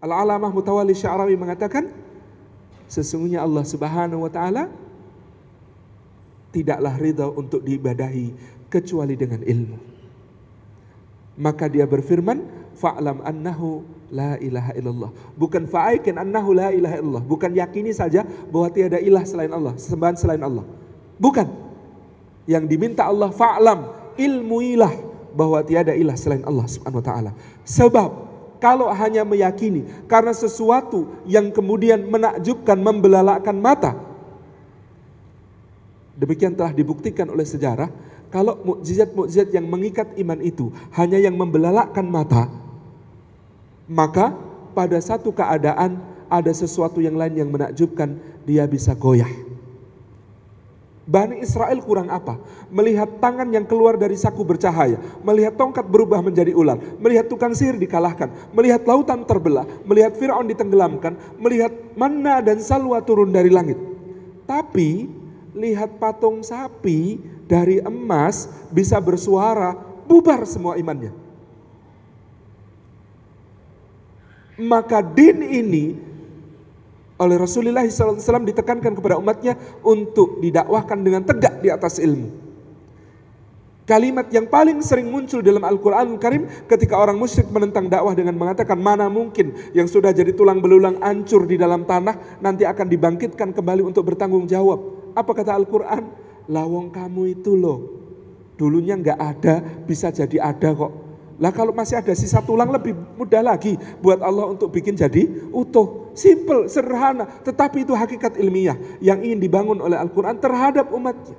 Al-Alamah Mutawalli Sya'rawi mengatakan, sesungguhnya Allah Subhanahu wa taala tidaklah ridha untuk diibadahi kecuali dengan ilmu. Maka dia berfirman, fa'lam annahu la ilaha illallah. Bukan fa'aikin annahu la ilaha illallah. Bukan yakini saja bahwa tiada ilah selain Allah, sesembahan selain Allah. Bukan. Yang diminta Allah fa'lam, ilmuilah bahwa tiada ilah selain Allah subhanahu wa ta'ala. Sebab kalau hanya meyakini karena sesuatu yang kemudian menakjubkan, membelalakan mata. Demikian telah dibuktikan oleh sejarah, kalau mukjizat-mukjizat yang mengikat iman itu hanya yang membelalakan mata, maka pada satu keadaan ada sesuatu yang lain yang menakjubkan, dia bisa goyah. Bani Israel kurang apa? Melihat tangan yang keluar dari saku bercahaya, melihat tongkat berubah menjadi ular, melihat tukang sihir dikalahkan, melihat lautan terbelah, melihat Firaun ditenggelamkan, melihat mana dan salwa turun dari langit. Tapi lihat patung sapi dari emas bisa bersuara, bubar semua imannya. Maka din ini oleh Rasulullah SAW ditekankan kepada umatnya untuk didakwahkan dengan tegak di atas ilmu. Kalimat yang paling sering muncul dalam Al-Quran Al Karim ketika orang musyrik menentang dakwah dengan mengatakan mana mungkin yang sudah jadi tulang belulang ancur di dalam tanah nanti akan dibangkitkan kembali untuk bertanggung jawab. Apa kata Al-Quran? Lawong kamu itu loh. Dulunya nggak ada, bisa jadi ada kok. Lah kalau masih ada sisa tulang lebih mudah lagi buat Allah untuk bikin jadi utuh. Simple, sederhana. Tetapi itu hakikat ilmiah yang ingin dibangun oleh Al-Quran terhadap umatnya.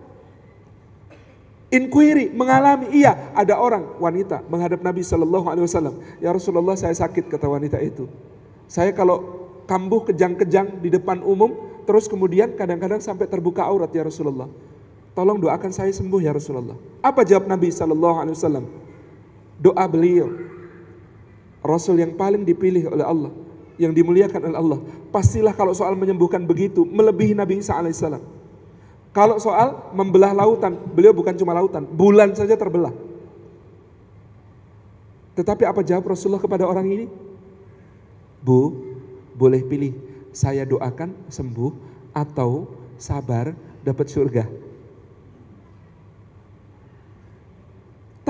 Inquiry, mengalami, iya ada orang, wanita menghadap Nabi Sallallahu Alaihi Wasallam. Ya Rasulullah saya sakit kata wanita itu. Saya kalau kambuh kejang-kejang di depan umum, terus kemudian kadang-kadang sampai terbuka aurat ya Rasulullah. Tolong doakan saya sembuh ya Rasulullah. Apa jawab Nabi Sallallahu Alaihi Wasallam? doa beliau. Rasul yang paling dipilih oleh Allah, yang dimuliakan oleh Allah. Pastilah kalau soal menyembuhkan begitu, melebihi Nabi Isa alaihissalam. Kalau soal membelah lautan, beliau bukan cuma lautan, bulan saja terbelah. Tetapi apa jawab Rasulullah kepada orang ini? Bu, boleh pilih saya doakan sembuh atau sabar dapat surga.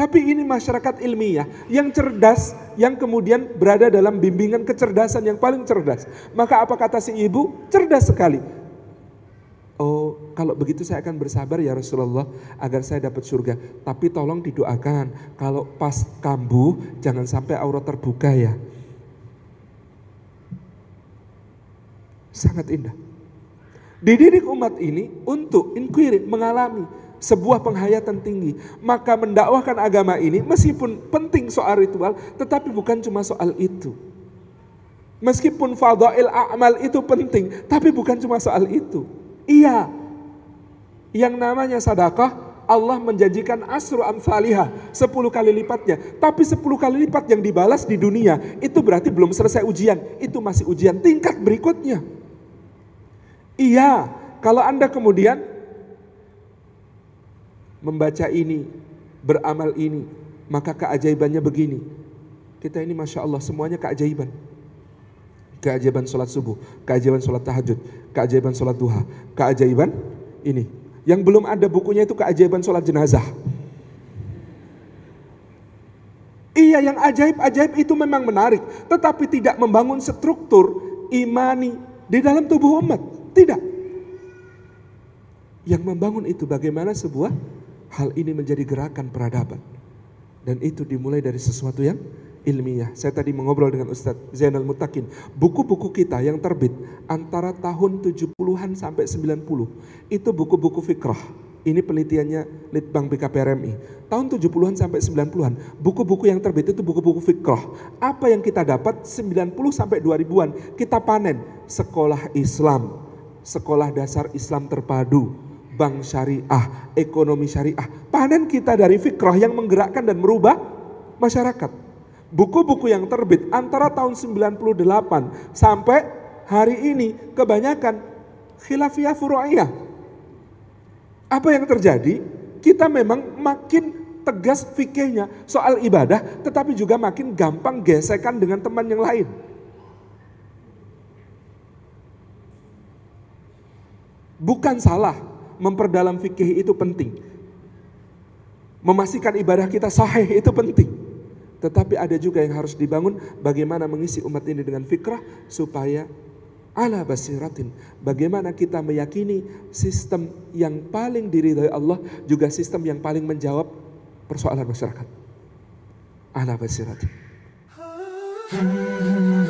Tapi ini masyarakat ilmiah yang cerdas, yang kemudian berada dalam bimbingan kecerdasan yang paling cerdas. Maka apa kata si ibu? Cerdas sekali. Oh, kalau begitu saya akan bersabar ya Rasulullah agar saya dapat surga. Tapi tolong didoakan kalau pas kambuh jangan sampai aurat terbuka ya. Sangat indah. Dididik umat ini untuk inquiry, mengalami sebuah penghayatan tinggi. Maka mendakwahkan agama ini meskipun penting soal ritual, tetapi bukan cuma soal itu. Meskipun fadha'il a'mal itu penting, tapi bukan cuma soal itu. Iya, yang namanya sadakah Allah menjanjikan asru amfaliha sepuluh kali lipatnya. Tapi sepuluh kali lipat yang dibalas di dunia, itu berarti belum selesai ujian. Itu masih ujian tingkat berikutnya. Iya, kalau Anda kemudian membaca ini, beramal ini, maka keajaibannya begini. Kita ini Masya Allah semuanya keajaiban. Keajaiban sholat subuh, keajaiban sholat tahajud, keajaiban sholat duha, keajaiban ini. Yang belum ada bukunya itu keajaiban sholat jenazah. Iya yang ajaib-ajaib itu memang menarik. Tetapi tidak membangun struktur imani di dalam tubuh umat. Tidak. Yang membangun itu bagaimana sebuah Hal ini menjadi gerakan peradaban. Dan itu dimulai dari sesuatu yang ilmiah. Saya tadi mengobrol dengan Ustadz Zainal Mutakin. Buku-buku kita yang terbit antara tahun 70-an sampai 90 itu buku-buku fikrah. Ini penelitiannya Litbang BKPRMI. Tahun 70-an sampai 90-an, buku-buku yang terbit itu buku-buku fikrah. Apa yang kita dapat 90 sampai 2000-an kita panen. Sekolah Islam, sekolah dasar Islam terpadu, bank syariah, ekonomi syariah. Panen kita dari fikrah yang menggerakkan dan merubah masyarakat. Buku-buku yang terbit antara tahun 98 sampai hari ini kebanyakan khilafiyah furu'iyah. Apa yang terjadi? Kita memang makin tegas fikihnya soal ibadah tetapi juga makin gampang gesekan dengan teman yang lain. Bukan salah memperdalam fikih itu penting. Memastikan ibadah kita sahih itu penting. Tetapi ada juga yang harus dibangun bagaimana mengisi umat ini dengan fikrah supaya ala basiratin. Bagaimana kita meyakini sistem yang paling diridhai Allah juga sistem yang paling menjawab persoalan masyarakat. Ala basiratin. Hmm.